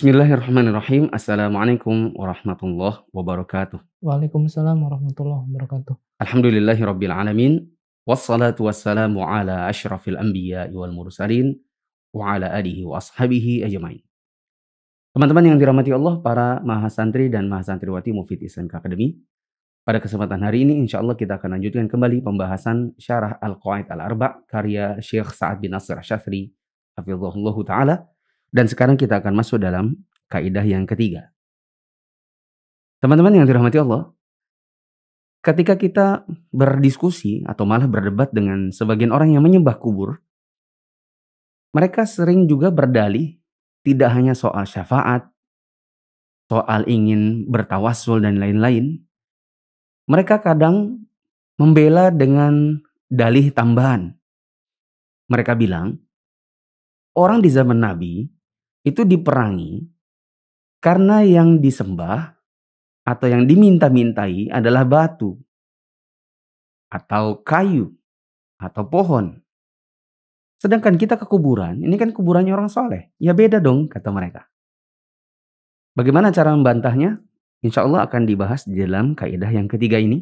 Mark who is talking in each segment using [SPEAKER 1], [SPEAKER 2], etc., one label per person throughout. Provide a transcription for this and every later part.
[SPEAKER 1] Bismillahirrahmanirrahim. Assalamualaikum warahmatullahi wabarakatuh.
[SPEAKER 2] Waalaikumsalam warahmatullahi wabarakatuh.
[SPEAKER 1] Alhamdulillahi rabbil alamin. Wassalatu wassalamu ala ashrafil anbiya wal mursalin wa ala alihi wa ashabihi ajamain. Teman-teman yang dirahmati Allah, para mahasantri dan mahasantriwati Mufid Islam Academy. Pada kesempatan hari ini, insya Allah kita akan lanjutkan kembali pembahasan Syarah Al-Qaid Al-Arba' karya Syekh Sa'ad bin Nasir Syafri, Hafizullah Ta'ala, dan sekarang kita akan masuk dalam kaidah yang ketiga. Teman-teman yang dirahmati Allah, ketika kita berdiskusi atau malah berdebat dengan sebagian orang yang menyembah kubur, mereka sering juga berdalih tidak hanya soal syafaat, soal ingin bertawasul dan lain-lain. Mereka kadang membela dengan dalih tambahan. Mereka bilang, orang di zaman Nabi itu diperangi karena yang disembah atau yang diminta-mintai adalah batu atau kayu atau pohon. Sedangkan kita ke kuburan, ini kan kuburannya orang soleh. Ya beda dong, kata mereka. Bagaimana cara membantahnya? Insya Allah akan dibahas di dalam kaidah yang ketiga ini.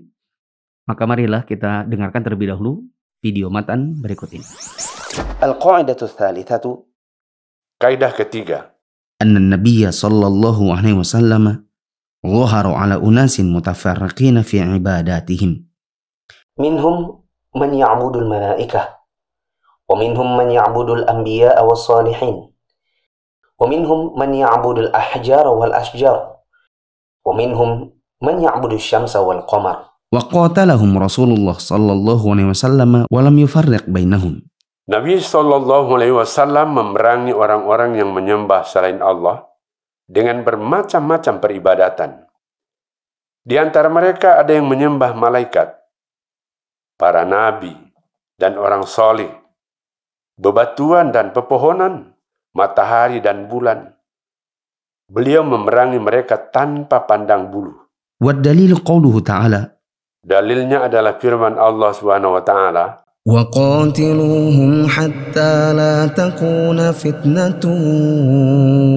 [SPEAKER 1] Maka marilah kita dengarkan terlebih dahulu video matan berikut ini. Al-Qa'idatu
[SPEAKER 3] Kaidah ketiga.
[SPEAKER 1] Anna Nabiya sallallahu alaihi wasallam ظهروا على أناس متفرقين في عباداتهم منهم من يعبد الملائكة ومنهم من يعبد الأنبياء والصالحين ومنهم من يعبد الأحجار والأشجار ومنهم من يعبد الشمس والقمر
[SPEAKER 4] وقاتلهم رسول الله صلى الله عليه وسلم ولم يفرق بينهم
[SPEAKER 3] Nabi Shallallahu Alaihi Wasallam memerangi orang-orang yang menyembah selain Allah dengan bermacam-macam peribadatan. Di antara mereka ada yang menyembah malaikat, para nabi, dan orang soleh, bebatuan dan pepohonan, matahari dan bulan. Beliau memerangi mereka tanpa pandang bulu. Dalilnya adalah firman Allah Subhanahu wa taala,
[SPEAKER 4] وقاتلوهم حتى لا تكون فتنة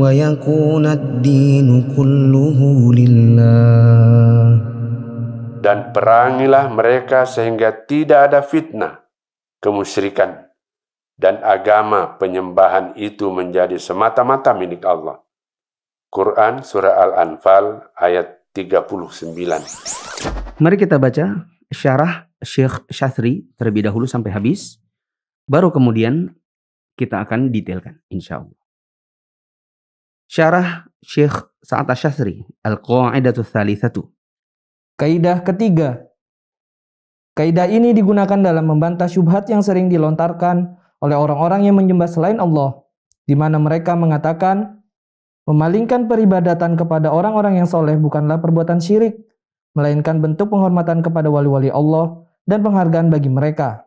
[SPEAKER 4] ويكون الدين كله لله
[SPEAKER 3] Dan perangilah mereka sehingga tidak ada fitnah, kemusyrikan, dan agama penyembahan itu menjadi semata-mata milik Allah. Quran Surah Al-Anfal ayat 39
[SPEAKER 1] Mari kita baca syarah Syekh Syathri terlebih dahulu sampai habis. Baru kemudian kita akan detailkan insya Allah. Syarah Syekh Sa'ata
[SPEAKER 2] Syathri Al-Qa'idatu Thalithatu. Kaidah ketiga. Kaidah ini digunakan dalam membantah syubhat yang sering dilontarkan oleh orang-orang yang menyembah selain Allah, di mana mereka mengatakan, memalingkan peribadatan kepada orang-orang yang soleh bukanlah perbuatan syirik, melainkan bentuk penghormatan kepada wali-wali Allah dan penghargaan bagi mereka.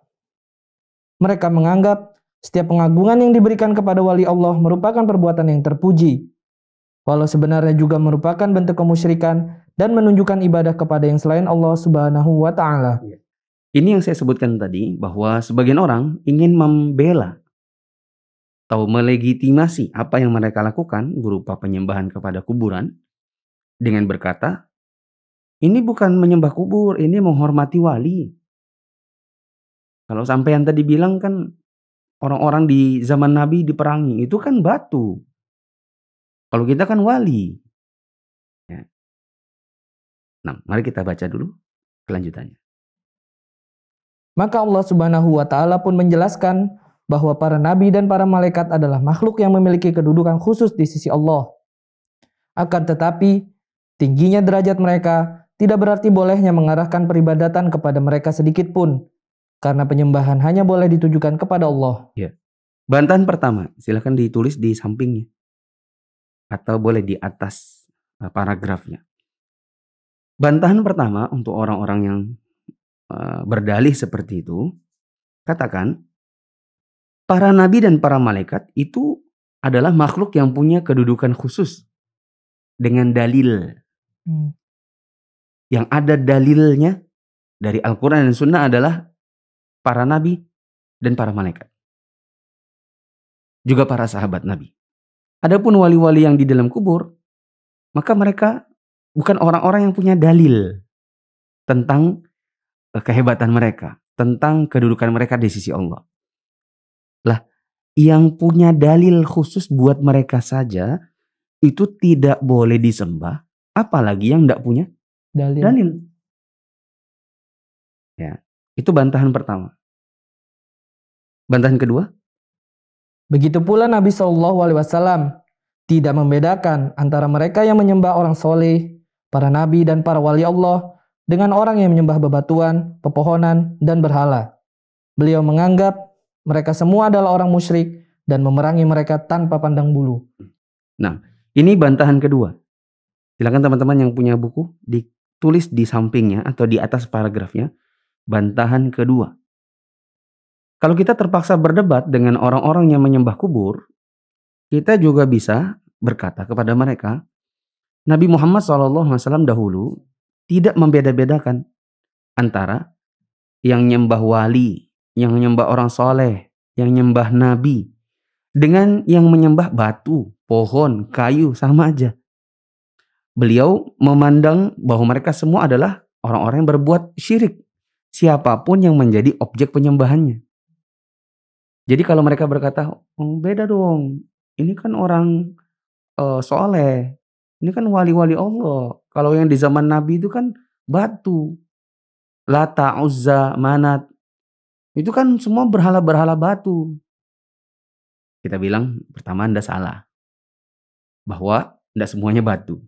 [SPEAKER 2] Mereka menganggap setiap pengagungan yang diberikan kepada wali Allah merupakan perbuatan yang terpuji, walau sebenarnya juga merupakan bentuk kemusyrikan dan menunjukkan ibadah kepada yang selain Allah Subhanahu wa taala. Iya.
[SPEAKER 1] Ini yang saya sebutkan tadi bahwa sebagian orang ingin membela atau melegitimasi apa yang mereka lakukan berupa penyembahan kepada kuburan dengan berkata, ini bukan menyembah kubur, ini menghormati wali. Kalau sampai yang tadi bilang kan orang-orang di zaman Nabi diperangi, itu kan batu. Kalau kita kan wali. Ya. Nah, mari kita baca dulu kelanjutannya.
[SPEAKER 2] Maka Allah Subhanahu wa taala pun menjelaskan bahwa para nabi dan para malaikat adalah makhluk yang memiliki kedudukan khusus di sisi Allah. Akan tetapi, tingginya derajat mereka tidak berarti bolehnya mengarahkan peribadatan kepada mereka sedikit pun, karena penyembahan hanya boleh ditujukan kepada Allah.
[SPEAKER 4] Ya.
[SPEAKER 1] Bantahan pertama, silahkan ditulis di sampingnya atau boleh di atas eh, paragrafnya. Bantahan pertama untuk orang-orang yang eh, berdalih seperti itu, katakan para nabi dan para malaikat itu adalah makhluk yang punya kedudukan khusus dengan dalil. Hmm. Yang ada dalilnya dari Al-Quran dan Sunnah adalah para nabi, dan para malaikat. Juga para sahabat nabi. Adapun wali-wali yang di dalam kubur, maka mereka bukan orang-orang yang punya dalil tentang eh, kehebatan mereka, tentang kedudukan mereka di sisi Allah. Lah, yang punya dalil khusus buat mereka saja itu tidak boleh disembah, apalagi yang tidak punya dalil. dalil. Ya. Itu bantahan pertama. Bantahan kedua?
[SPEAKER 2] Begitu pula Nabi Shallallahu Alaihi Wasallam tidak membedakan antara mereka yang menyembah orang soleh, para nabi dan para wali Allah, dengan orang yang menyembah bebatuan, pepohonan, dan berhala. Beliau menganggap mereka semua adalah orang musyrik dan memerangi mereka tanpa pandang bulu.
[SPEAKER 1] Nah, ini bantahan kedua. Silakan teman-teman yang punya buku ditulis di sampingnya atau di atas paragrafnya Bantahan kedua. Kalau kita terpaksa berdebat dengan orang-orang yang menyembah kubur, kita juga bisa berkata kepada mereka, Nabi Muhammad SAW dahulu tidak membeda-bedakan antara yang menyembah wali, yang menyembah orang soleh, yang menyembah nabi, dengan yang menyembah batu, pohon, kayu, sama aja. Beliau memandang bahwa mereka semua adalah orang-orang yang berbuat syirik siapapun yang menjadi objek penyembahannya. Jadi kalau mereka berkata, oh, beda dong, ini kan orang uh, soleh, ini kan wali-wali Allah. Kalau yang di zaman Nabi itu kan batu, lata, uzza, manat. Itu kan semua berhala-berhala batu. Kita bilang, pertama Anda salah. Bahwa tidak semuanya batu.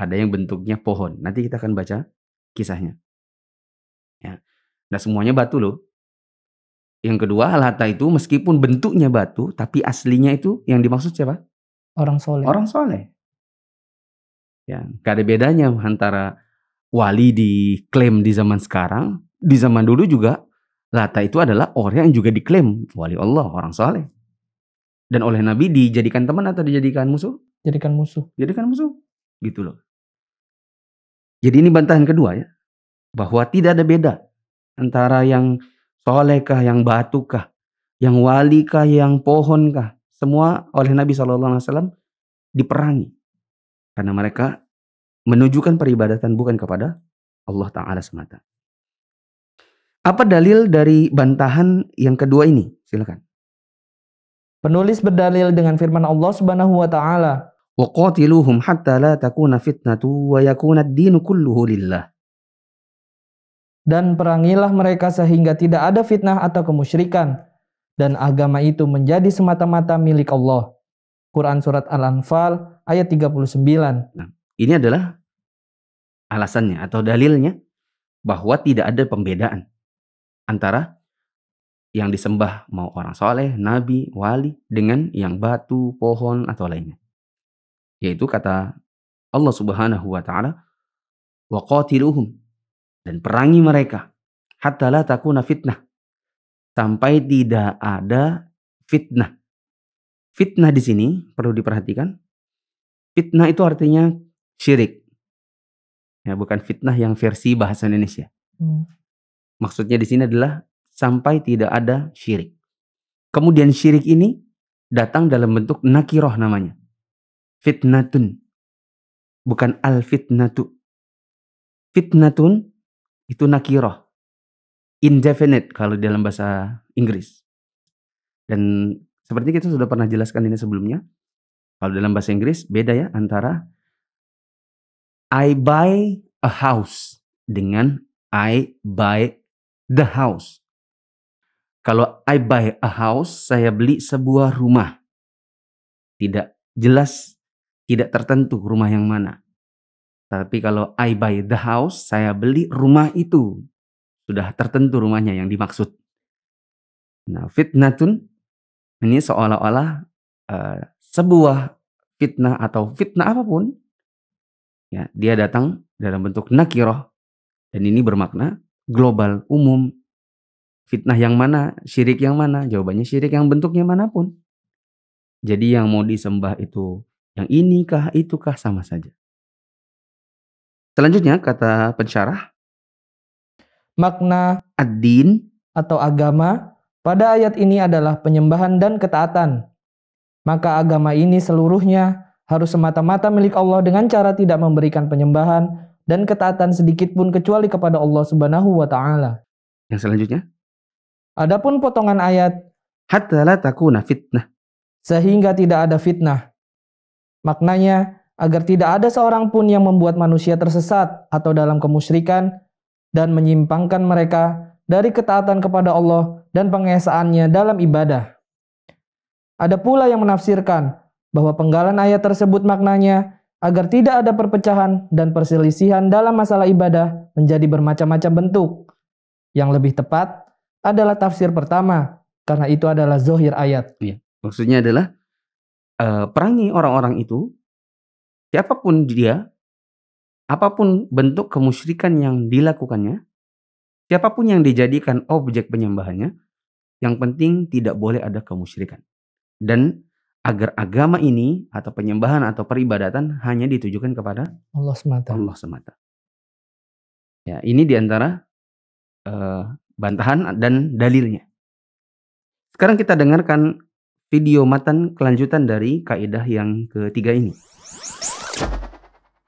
[SPEAKER 1] Ada yang bentuknya pohon. Nanti kita akan baca kisahnya. Ya. Nah semuanya batu loh. Yang kedua lata itu meskipun bentuknya batu tapi aslinya itu yang dimaksud siapa? Orang soleh. Orang soleh. Ya, gak ada bedanya antara wali diklaim di zaman sekarang, di zaman dulu juga Lata itu adalah orang yang juga diklaim wali Allah, orang soleh. Dan oleh Nabi dijadikan teman atau dijadikan musuh?
[SPEAKER 2] Jadikan musuh.
[SPEAKER 1] Jadikan musuh. Gitu loh. Jadi ini bantahan kedua ya bahwa tidak ada beda antara yang solehkah, yang batukah, yang walikah, yang pohonkah. Semua oleh Nabi saw diperangi karena mereka menunjukkan peribadatan bukan kepada Allah Taala semata. Apa dalil dari bantahan yang kedua ini? Silakan. Penulis berdalil dengan firman Allah Subhanahu wa taala, "Wa qatiluhum hatta la takuna fitnatu wa yakuna ad-dinu kulluhu lillah."
[SPEAKER 2] dan perangilah mereka sehingga tidak ada fitnah atau kemusyrikan dan agama itu menjadi semata-mata milik Allah. Quran surat Al-Anfal ayat 39.
[SPEAKER 1] Nah, ini adalah alasannya atau dalilnya bahwa tidak ada pembedaan antara yang disembah mau orang soleh, nabi, wali dengan yang batu, pohon atau lainnya. Yaitu kata Allah Subhanahu wa taala, "Wa qatiluhum dan perangi mereka hatta la takuna fitnah sampai tidak ada fitnah. Fitnah di sini perlu diperhatikan. Fitnah itu artinya syirik. Ya, bukan fitnah yang versi bahasa Indonesia. Hmm. Maksudnya di sini adalah sampai tidak ada syirik. Kemudian syirik ini datang dalam bentuk nakiroh namanya. Fitnatun. Bukan al-fitnatu. Fitnatun itu nakiroh. Indefinite kalau dalam bahasa Inggris. Dan seperti kita sudah pernah jelaskan ini sebelumnya. Kalau dalam bahasa Inggris beda ya antara I buy a house dengan I buy the house. Kalau I buy a house, saya beli sebuah rumah. Tidak jelas, tidak tertentu rumah yang mana. Tapi kalau I buy the house, saya beli rumah itu. Sudah tertentu rumahnya yang dimaksud. Nah, fitnatun ini seolah-olah uh, sebuah fitnah atau fitnah apapun ya dia datang dalam bentuk nakiroh dan ini bermakna global umum fitnah yang mana syirik yang mana jawabannya syirik yang bentuknya manapun jadi yang mau disembah itu yang inikah itukah sama saja
[SPEAKER 2] Selanjutnya kata pensyarah makna ad-din atau agama pada ayat ini adalah penyembahan dan ketaatan. Maka agama ini seluruhnya harus semata-mata milik Allah dengan cara tidak memberikan penyembahan dan ketaatan sedikit pun kecuali kepada Allah Subhanahu wa taala. Yang selanjutnya? Adapun potongan ayat hatta la takuna fitnah sehingga tidak ada fitnah. Maknanya agar tidak ada seorang pun yang membuat manusia tersesat atau dalam kemusyrikan dan menyimpangkan mereka dari ketaatan kepada Allah dan pengesaannya dalam ibadah. Ada pula yang menafsirkan bahwa penggalan ayat tersebut maknanya agar tidak ada perpecahan dan perselisihan dalam masalah ibadah menjadi bermacam-macam bentuk. Yang lebih tepat adalah tafsir pertama karena itu adalah zohir ayat. Iya,
[SPEAKER 1] maksudnya adalah eh, perangi orang-orang itu siapapun dia, apapun bentuk kemusyrikan yang dilakukannya, siapapun yang dijadikan objek penyembahannya, yang penting tidak boleh ada kemusyrikan. Dan agar agama ini atau penyembahan atau peribadatan hanya ditujukan kepada Allah semata. Allah semata. Ya, ini diantara uh, eh, bantahan dan dalilnya. Sekarang kita dengarkan video matan kelanjutan dari kaidah yang ketiga ini.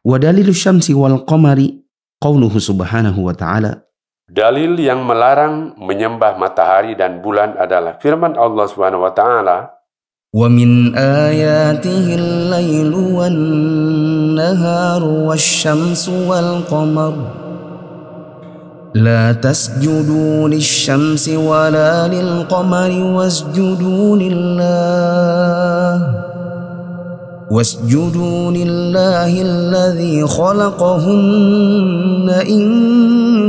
[SPEAKER 1] Wa syamsi wal qamari qawluhu subhanahu wa ta'ala.
[SPEAKER 3] Dalil yang melarang menyembah matahari dan bulan adalah firman Allah Subhanahu wa taala
[SPEAKER 4] ومن wal الليل la tasjudu والقمر لا wa la lil-qamari wasjudu لله واسجدوا لله الذي خلقهن إن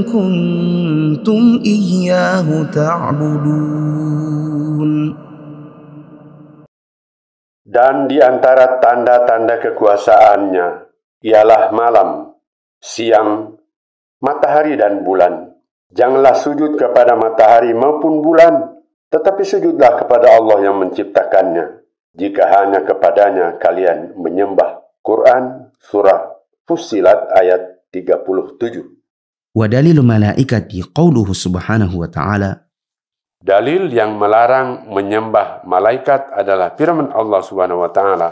[SPEAKER 4] كنتم إياه تعبدون
[SPEAKER 3] Dan di antara tanda-tanda kekuasaannya ialah malam, siang, matahari dan bulan. Janganlah sujud kepada matahari maupun bulan, tetapi sujudlah kepada Allah yang menciptakannya. Jika hanya kepadanya kalian menyembah. Quran Surah Fusilat ayat 37.
[SPEAKER 1] Wa dalilu malaikati qawluhu subhanahu wa ta'ala
[SPEAKER 3] Dalil yang melarang menyembah malaikat adalah firman Allah Subhanahu wa taala.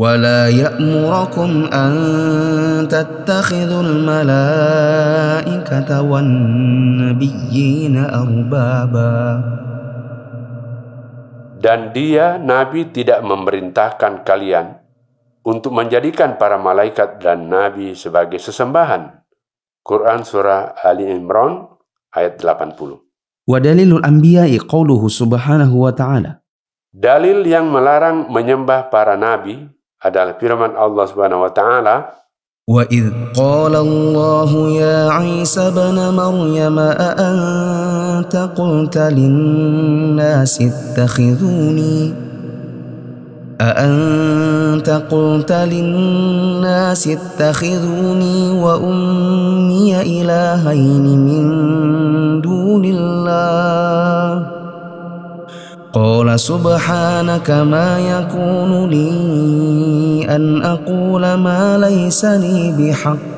[SPEAKER 4] ولا يأمركم أن تتخذوا الملائكة والنبيين أربابا
[SPEAKER 3] dan dia, Nabi, tidak memerintahkan kalian untuk menjadikan para malaikat dan Nabi sebagai sesembahan. Quran Surah Ali Imran ayat 80.
[SPEAKER 4] Wadalilul anbiya'i qawluhu subhanahu wa ta'ala.
[SPEAKER 3] Dalil yang melarang menyembah para nabi adalah firman Allah Subhanahu wa taala
[SPEAKER 4] وَإِذْ قَالَ اللَّهُ يَا عِيسَى بَنَ مَرْيَمَ أَأَنْتَ أنت قلت للناس اتخذوني أأنت قلت للناس اتخذوني وأمي إلهين من دون الله قال سبحانك ما يكون لي أن أقول ما ليس لي بحق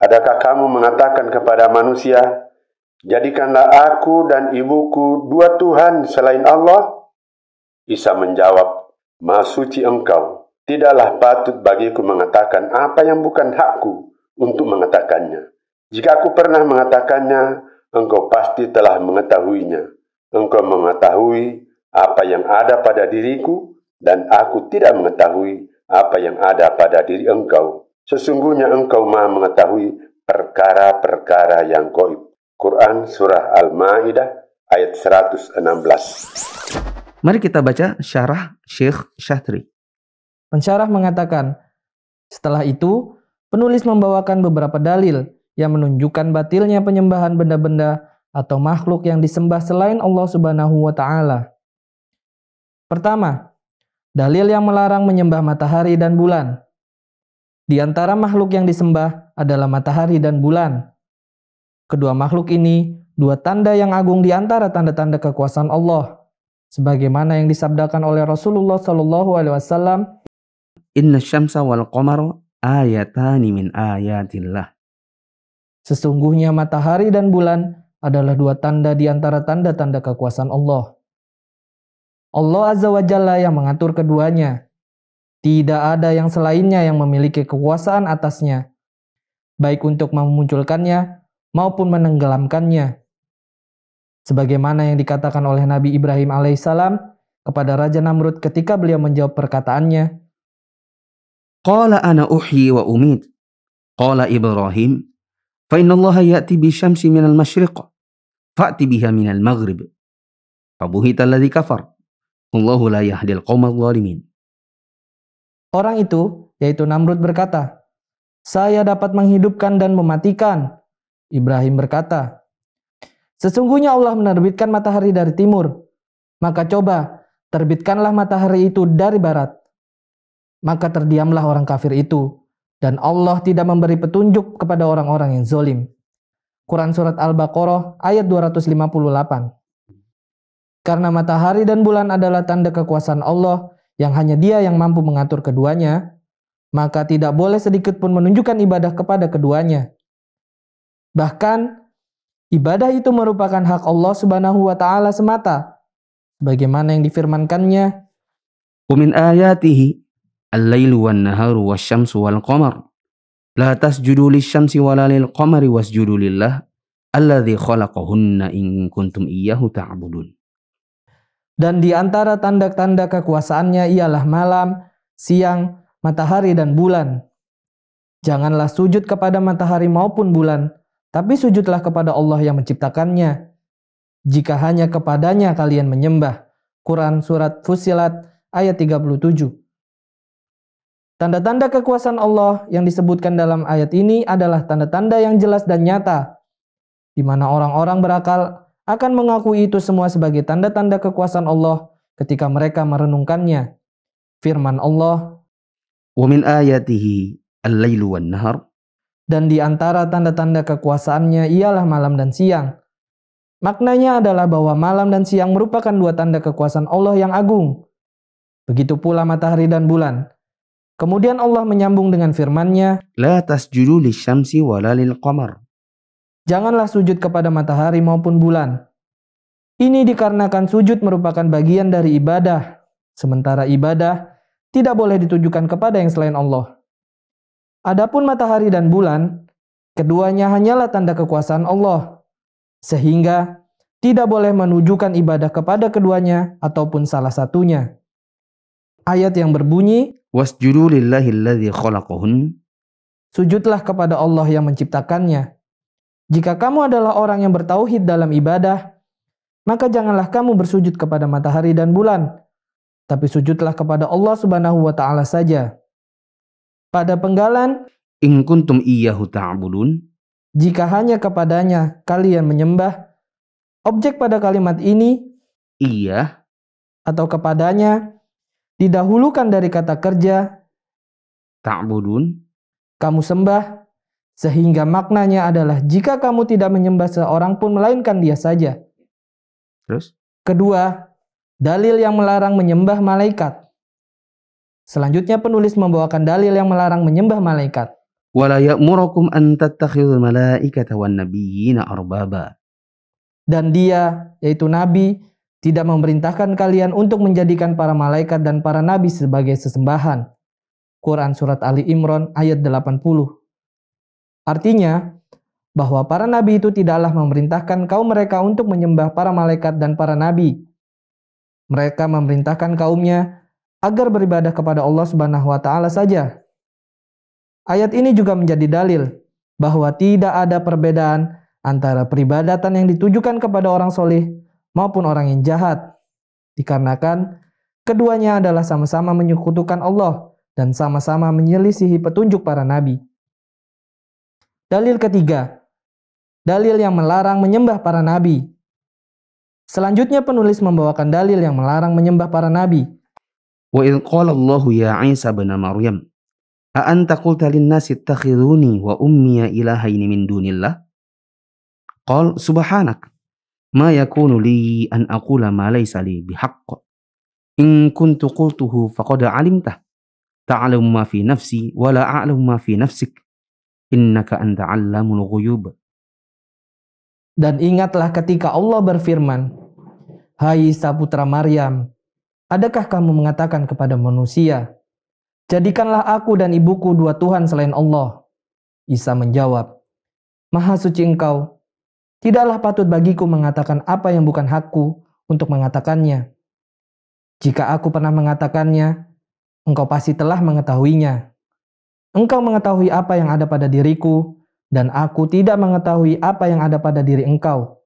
[SPEAKER 3] Adakah kamu mengatakan kepada manusia, Jadikanlah aku dan ibuku dua Tuhan selain Allah? Isa menjawab, Maha engkau, tidaklah patut bagiku mengatakan apa yang bukan hakku untuk mengatakannya. Jika aku pernah mengatakannya, engkau pasti telah mengetahuinya. Engkau mengetahui apa yang ada pada diriku, dan aku tidak mengetahui apa yang ada pada diri engkau. Sesungguhnya engkau maha mengetahui perkara-perkara yang goib. Quran Surah Al-Ma'idah ayat 116.
[SPEAKER 2] Mari kita baca syarah Syekh syahtri Pensyarah mengatakan, setelah itu penulis membawakan beberapa dalil yang menunjukkan batilnya penyembahan benda-benda atau makhluk yang disembah selain Allah Subhanahu wa taala. Pertama, dalil yang melarang menyembah matahari dan bulan. Di antara makhluk yang disembah adalah matahari dan bulan. Kedua makhluk ini dua tanda yang agung di antara tanda-tanda kekuasaan Allah, sebagaimana yang disabdakan oleh Rasulullah Shallallahu Alaihi Wasallam.
[SPEAKER 1] Inna syamsa wal qamar ayatani min ayatillah.
[SPEAKER 2] Sesungguhnya matahari dan bulan adalah dua tanda di antara tanda-tanda kekuasaan Allah. Allah Azza wa Jalla yang mengatur keduanya, tidak ada yang selainnya yang memiliki kekuasaan atasnya, baik untuk memunculkannya maupun menenggelamkannya. Sebagaimana yang dikatakan oleh Nabi Ibrahim alaihissalam kepada Raja Namrud ketika beliau menjawab perkataannya.
[SPEAKER 1] Qala ana uhyi wa umid. Qala Ibrahim, fa inna Allah ya'ti bi syamsi minal masyriq, fa'ti biha minal maghrib. Fabuhita alladhi kafar. Allahu la yahdil qawma zalimin.
[SPEAKER 2] Orang itu, yaitu Namrud berkata, "Saya dapat menghidupkan dan mematikan." Ibrahim berkata, "Sesungguhnya Allah menerbitkan matahari dari timur, maka coba terbitkanlah matahari itu dari barat." Maka terdiamlah orang kafir itu, dan Allah tidak memberi petunjuk kepada orang-orang yang zolim. Quran Surat Al-Baqarah ayat 258 Karena matahari dan bulan adalah tanda kekuasaan Allah, yang hanya Dia yang mampu mengatur keduanya, maka tidak boleh sedikit pun menunjukkan ibadah kepada keduanya. Bahkan ibadah itu merupakan hak Allah Subhanahu wa taala semata. Bagaimana yang difirmankannya? Umin
[SPEAKER 1] ayatihi al laylu wa naharu wa syamsu wal-qamar. La tasjudu li syamsi la lil-qamari wasjudu lillah alladhi khalaqahunna in kuntum iyyahu ta'budun.
[SPEAKER 2] Dan di antara tanda-tanda kekuasaannya ialah malam, siang, matahari, dan bulan. Janganlah sujud kepada matahari maupun bulan, tapi sujudlah kepada Allah yang menciptakannya. Jika hanya kepadanya kalian menyembah. Quran Surat Fusilat ayat 37. Tanda-tanda kekuasaan Allah yang disebutkan dalam ayat ini adalah tanda-tanda yang jelas dan nyata, di mana orang-orang berakal akan mengakui itu semua sebagai tanda-tanda kekuasaan Allah ketika mereka merenungkannya. Firman Allah,
[SPEAKER 1] وَمِنْ آيَاتِهِ اللَّيْلُ وَالنَّهَرُ
[SPEAKER 2] Dan di antara tanda-tanda kekuasaannya ialah malam dan siang. Maknanya adalah bahwa malam dan siang merupakan dua tanda kekuasaan Allah yang agung. Begitu pula matahari dan bulan. Kemudian Allah menyambung dengan firman-Nya, "La tasjudu lisyamsi wa lil qamar." Janganlah sujud kepada matahari maupun bulan. Ini dikarenakan sujud merupakan bagian dari ibadah, sementara ibadah tidak boleh ditujukan kepada yang selain Allah. Adapun matahari dan bulan, keduanya hanyalah tanda kekuasaan Allah, sehingga tidak boleh menunjukkan ibadah kepada keduanya ataupun salah satunya.
[SPEAKER 1] Ayat yang berbunyi, Wasjudu lillahi
[SPEAKER 2] Sujudlah kepada Allah yang menciptakannya. Jika kamu adalah orang yang bertauhid dalam ibadah, maka janganlah kamu bersujud kepada matahari dan bulan, tapi sujudlah kepada Allah Subhanahu wa taala saja. Pada penggalan
[SPEAKER 1] in kuntum iyyahu ta'budun
[SPEAKER 2] jika hanya kepadanya kalian menyembah objek pada kalimat ini
[SPEAKER 1] iya
[SPEAKER 2] atau kepadanya didahulukan dari kata kerja ta'budun kamu sembah sehingga maknanya adalah jika kamu tidak menyembah seorang pun melainkan dia saja. Terus? Kedua, dalil yang melarang menyembah malaikat. Selanjutnya penulis membawakan dalil yang melarang menyembah malaikat. Dan dia, yaitu nabi, tidak memerintahkan kalian untuk menjadikan para malaikat dan para nabi sebagai sesembahan. Quran Surat Ali Imran ayat 80. Artinya, bahwa para nabi itu tidaklah memerintahkan kaum mereka untuk menyembah para malaikat dan para nabi. Mereka memerintahkan kaumnya agar beribadah kepada Allah Subhanahu wa taala saja. Ayat ini juga menjadi dalil bahwa tidak ada perbedaan antara peribadatan yang ditujukan kepada orang soleh maupun orang yang jahat. Dikarenakan keduanya adalah sama-sama menyekutukan Allah dan sama-sama menyelisihi petunjuk para nabi. Dalil ketiga, dalil yang melarang menyembah para nabi. Selanjutnya penulis membawakan dalil yang melarang menyembah para nabi. Wa idh
[SPEAKER 1] qala Allah ya Isa bin Maryam, "A anta qulta lin-nasi ittakhiduni wa ummiya ilahaini min dunillah?" Qal subhanak, ma yakunu li an aqula ma laysa li bihaqq. In kuntu qultuhu faqad alimta, Ta'lamu ma fi nafsi wa la a'lamu ma fi nafsik innaka anta allamul ghuyub
[SPEAKER 2] dan ingatlah ketika Allah berfirman hai Isa putra Maryam adakah kamu mengatakan kepada manusia jadikanlah aku dan ibuku dua tuhan selain Allah Isa menjawab maha suci engkau tidaklah patut bagiku mengatakan apa yang bukan hakku untuk mengatakannya jika aku pernah mengatakannya engkau pasti telah mengetahuinya Engkau mengetahui apa yang ada pada diriku, dan aku tidak mengetahui apa yang ada pada diri engkau.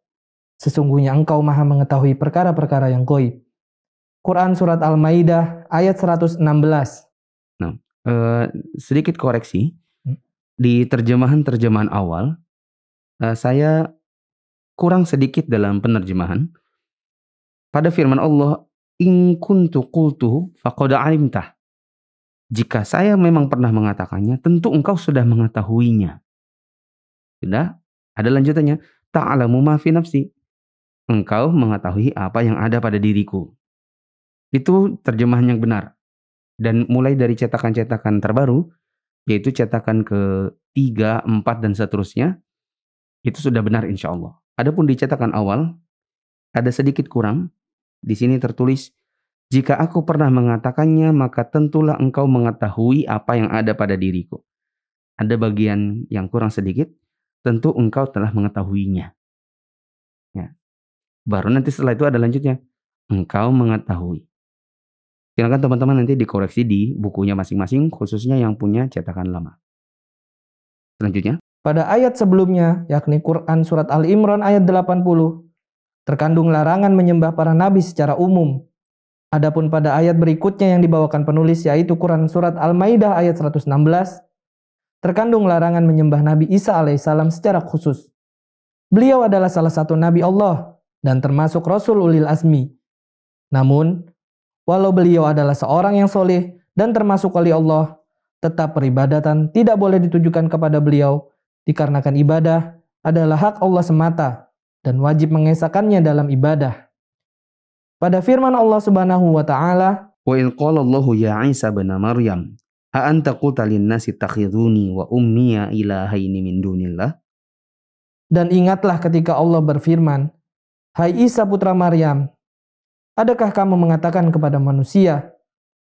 [SPEAKER 2] Sesungguhnya engkau maha mengetahui perkara-perkara yang goib. Quran Surat Al-Ma'idah ayat 116.
[SPEAKER 1] Nah, eh, sedikit koreksi. Hmm. Di terjemahan-terjemahan awal, eh, saya kurang sedikit dalam penerjemahan. Pada firman Allah, In kuntu qultuhu faqad alimtah. Jika saya memang pernah mengatakannya, tentu engkau sudah mengetahuinya. Sudah? Ada lanjutannya. Ta'alamu maafi nafsi. Engkau mengetahui apa yang ada pada diriku. Itu terjemahan yang benar. Dan mulai dari cetakan-cetakan terbaru, yaitu cetakan ke 3, 4, dan seterusnya, itu sudah benar insya Allah. Adapun di cetakan awal, ada sedikit kurang. Di sini tertulis jika aku pernah mengatakannya, maka tentulah engkau mengetahui apa yang ada pada diriku. Ada bagian yang kurang sedikit, tentu engkau telah mengetahuinya. Ya. Baru nanti setelah itu ada lanjutnya. Engkau mengetahui. Silakan teman-teman nanti dikoreksi di bukunya masing-masing, khususnya yang punya cetakan lama. Selanjutnya.
[SPEAKER 2] Pada ayat sebelumnya, yakni Quran Surat Al Imran ayat 80, terkandung larangan menyembah para nabi secara umum, Adapun pada ayat berikutnya yang dibawakan penulis yaitu Quran surat Al-Maidah ayat 116 terkandung larangan menyembah Nabi Isa alaihissalam secara khusus. Beliau adalah salah satu nabi Allah dan termasuk Rasul ulil azmi. Namun, walau beliau adalah seorang yang soleh dan termasuk wali Allah, tetap peribadatan tidak boleh ditujukan kepada beliau dikarenakan ibadah adalah hak Allah semata dan wajib mengesakannya dalam ibadah pada firman Allah Subhanahu wa taala,
[SPEAKER 4] "Wa in qala Allahu ya
[SPEAKER 1] Isa bin Maryam, ha anta qulta lin-nasi takhiduni wa ummiya ilahaini min dunillah?"
[SPEAKER 2] Dan ingatlah ketika Allah berfirman, "Hai Isa putra Maryam, adakah kamu mengatakan kepada manusia,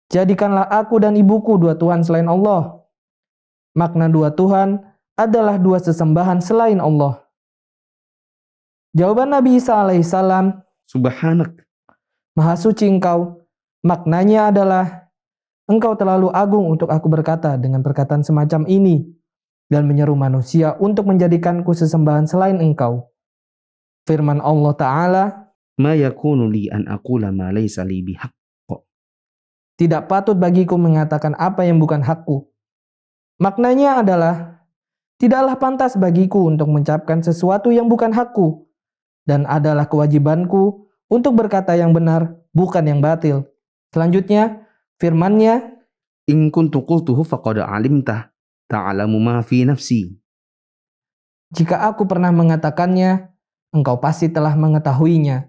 [SPEAKER 2] jadikanlah aku dan ibuku dua tuhan selain Allah?" Makna dua tuhan adalah dua sesembahan selain Allah. Jawaban Nabi Isa alaihissalam, Subhanak, Maha suci engkau. Maknanya adalah engkau terlalu agung untuk aku berkata dengan perkataan semacam ini dan menyeru manusia untuk menjadikanku sesembahan selain engkau. Firman Allah Ta'ala, Ma yakunu li an ma laysa li Tidak patut bagiku mengatakan apa yang bukan hakku. Maknanya adalah, tidaklah pantas bagiku untuk mengucapkan sesuatu yang bukan hakku, dan adalah kewajibanku untuk berkata yang benar, bukan yang batil. Selanjutnya, firmannya, In kuntu qultuhu ta'alamu ma fi nafsi. Jika aku pernah mengatakannya, engkau pasti telah mengetahuinya.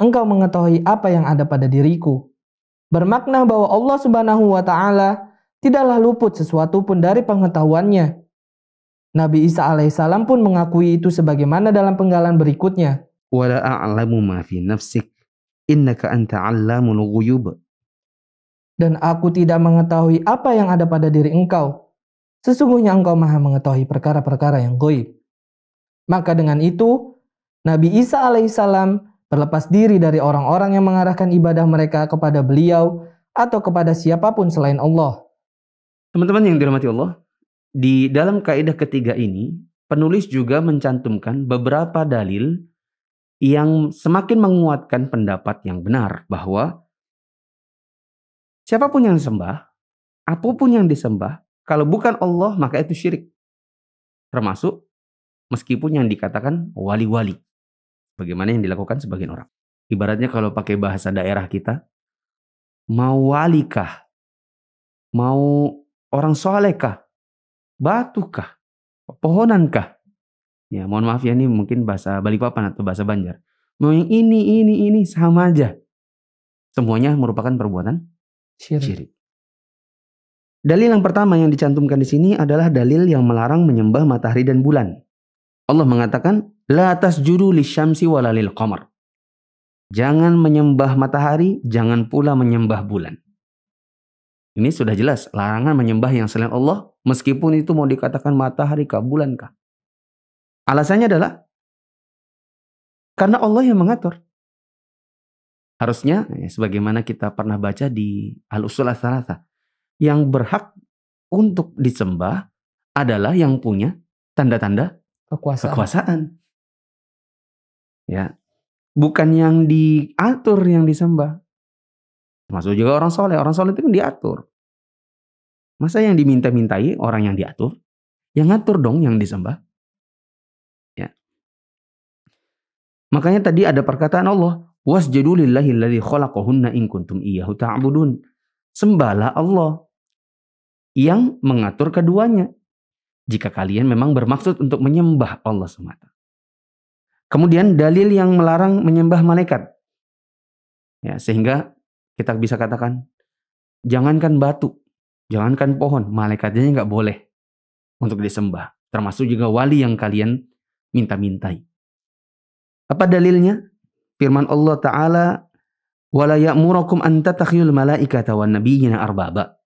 [SPEAKER 2] Engkau mengetahui apa yang ada pada diriku. Bermakna bahwa Allah Subhanahu wa taala tidaklah luput sesuatu pun dari pengetahuannya. Nabi Isa alaihissalam pun mengakui itu sebagaimana dalam penggalan berikutnya
[SPEAKER 1] wa a'lamu ma fi nafsik innaka anta 'allamul ghuyub
[SPEAKER 2] dan aku tidak mengetahui apa yang ada pada diri engkau sesungguhnya engkau maha mengetahui perkara-perkara yang goib maka dengan itu Nabi Isa alaihissalam berlepas diri dari orang-orang yang mengarahkan ibadah mereka kepada beliau atau kepada siapapun selain Allah.
[SPEAKER 1] Teman-teman yang dirahmati Allah, di dalam kaidah ketiga ini, penulis juga mencantumkan beberapa dalil yang semakin menguatkan pendapat yang benar bahwa siapapun yang disembah apapun yang disembah, kalau bukan Allah maka itu syirik. Termasuk meskipun yang dikatakan wali-wali. Bagaimana yang dilakukan sebagian orang. Ibaratnya kalau pakai bahasa daerah kita, mau walikah? Mau orang solekah Batukah? Pepohonankah? Ya, mohon maaf ya ini mungkin bahasa Balikpapan atau bahasa Banjar. Mau yang ini, ini, ini sama aja. Semuanya merupakan perbuatan syirik. syirik. Dalil yang pertama yang dicantumkan di sini adalah dalil yang melarang menyembah matahari dan bulan. Allah mengatakan, "La juru lisyamsi wala lil qamar." Jangan menyembah matahari, jangan pula menyembah bulan. Ini sudah jelas larangan menyembah yang selain Allah meskipun itu mau dikatakan matahari kah bulan kah. Alasannya adalah karena Allah yang mengatur. Harusnya hmm. ya, sebagaimana kita pernah baca di Al-Usul Asalata. yang berhak untuk disembah adalah yang punya tanda-tanda
[SPEAKER 2] kekuasaan. kekuasaan.
[SPEAKER 1] Ya. Bukan yang diatur yang disembah. Termasuk juga orang soleh. Orang soleh itu kan diatur. Masa yang diminta-mintai orang yang diatur? Yang ngatur dong yang disembah. Makanya tadi ada perkataan Allah, wasjudu lillahi alladzi khalaqahunna in kuntum iyyahu ta'budun. Sembahlah Allah yang mengatur keduanya. Jika kalian memang bermaksud untuk menyembah Allah semata. Kemudian dalil yang melarang menyembah malaikat. Ya, sehingga kita bisa katakan jangankan batu, jangankan pohon, malaikatnya nggak boleh untuk disembah. Termasuk juga wali yang kalian minta-mintai. Apa dalilnya? Firman Allah Ta'ala, وَلَا يَأْمُرَكُمْ أَنْ تَتَخْيُ الْمَلَائِكَةَ وَالنَّبِيِّنَ arba'ba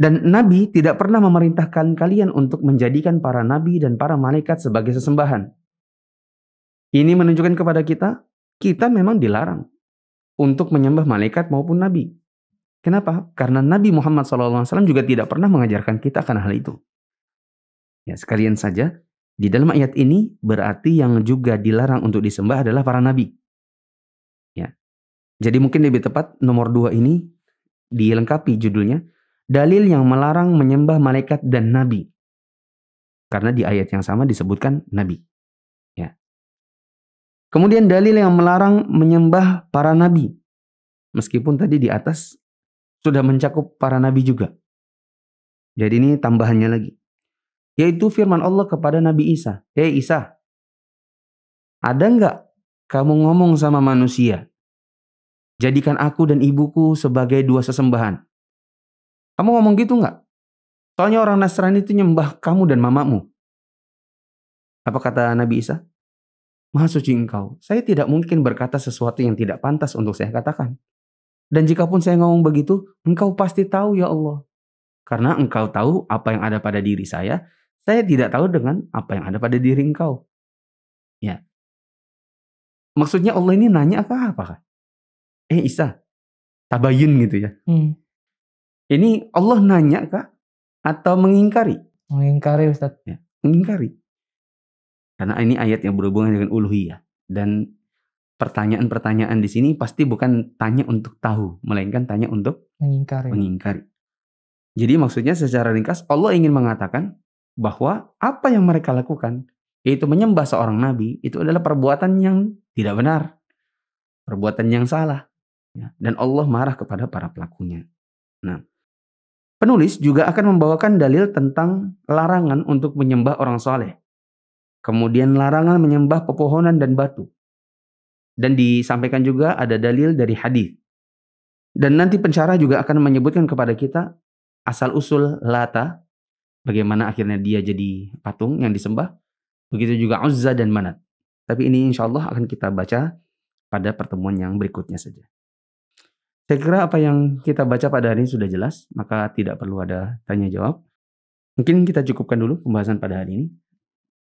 [SPEAKER 1] Dan Nabi tidak pernah memerintahkan kalian untuk menjadikan para nabi dan para malaikat sebagai sesembahan. Ini menunjukkan kepada kita, kita memang dilarang untuk menyembah malaikat maupun nabi. Kenapa? Karena Nabi Muhammad SAW juga tidak pernah mengajarkan kita akan hal itu. Ya sekalian saja, di dalam ayat ini berarti yang juga dilarang untuk disembah adalah para nabi. Ya. Jadi mungkin lebih tepat nomor dua ini dilengkapi judulnya dalil yang melarang menyembah malaikat dan nabi. Karena di ayat yang sama disebutkan nabi. Ya. Kemudian dalil yang melarang menyembah para nabi. Meskipun tadi di atas sudah mencakup para nabi juga. Jadi ini tambahannya lagi. Yaitu firman Allah kepada Nabi Isa. Hei Isa, ada nggak kamu ngomong sama manusia? Jadikan aku dan ibuku sebagai dua sesembahan. Kamu ngomong gitu nggak? Soalnya orang Nasrani itu nyembah kamu dan mamamu. Apa kata Nabi Isa? Maha suci engkau, saya tidak mungkin berkata sesuatu yang tidak pantas untuk saya katakan. Dan jikapun saya ngomong begitu, engkau pasti tahu ya Allah. Karena engkau tahu apa yang ada pada diri saya saya tidak tahu dengan apa yang ada pada diri engkau. Ya. Maksudnya Allah ini nanya apa apa? Eh Isa, tabayun gitu ya. Hmm. Ini Allah nanya kah? Atau mengingkari? Mengingkari Ustaz. Ya, mengingkari. Karena ini ayat yang berhubungan dengan uluhiyah. Dan pertanyaan-pertanyaan di sini pasti bukan tanya untuk tahu, melainkan tanya untuk mengingkari. mengingkari. Jadi maksudnya secara ringkas Allah ingin mengatakan bahwa apa yang mereka lakukan, yaitu menyembah seorang nabi, itu adalah perbuatan yang tidak benar, perbuatan yang salah, ya. dan Allah marah kepada para pelakunya. Nah, penulis juga akan membawakan dalil tentang larangan untuk menyembah orang soleh, kemudian larangan menyembah pepohonan dan batu, dan disampaikan juga ada dalil dari hadis. Dan nanti pencara juga akan menyebutkan kepada kita asal usul lata Bagaimana akhirnya dia jadi patung yang disembah. Begitu juga Uzza dan Manat. Tapi ini insya Allah akan kita baca pada pertemuan yang berikutnya saja. Saya kira apa yang kita baca pada hari ini sudah jelas, maka tidak perlu ada tanya jawab. Mungkin kita cukupkan dulu pembahasan pada hari ini.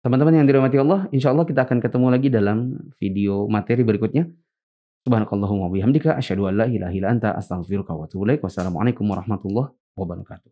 [SPEAKER 1] Teman-teman yang dirahmati Allah, insya Allah kita akan ketemu lagi dalam video materi berikutnya. Subhanakallahumma bihamdika asyhadu an la ilaha illa anta astaghfiruka wa atubu ilaik. Wassalamualaikum warahmatullahi wabarakatuh.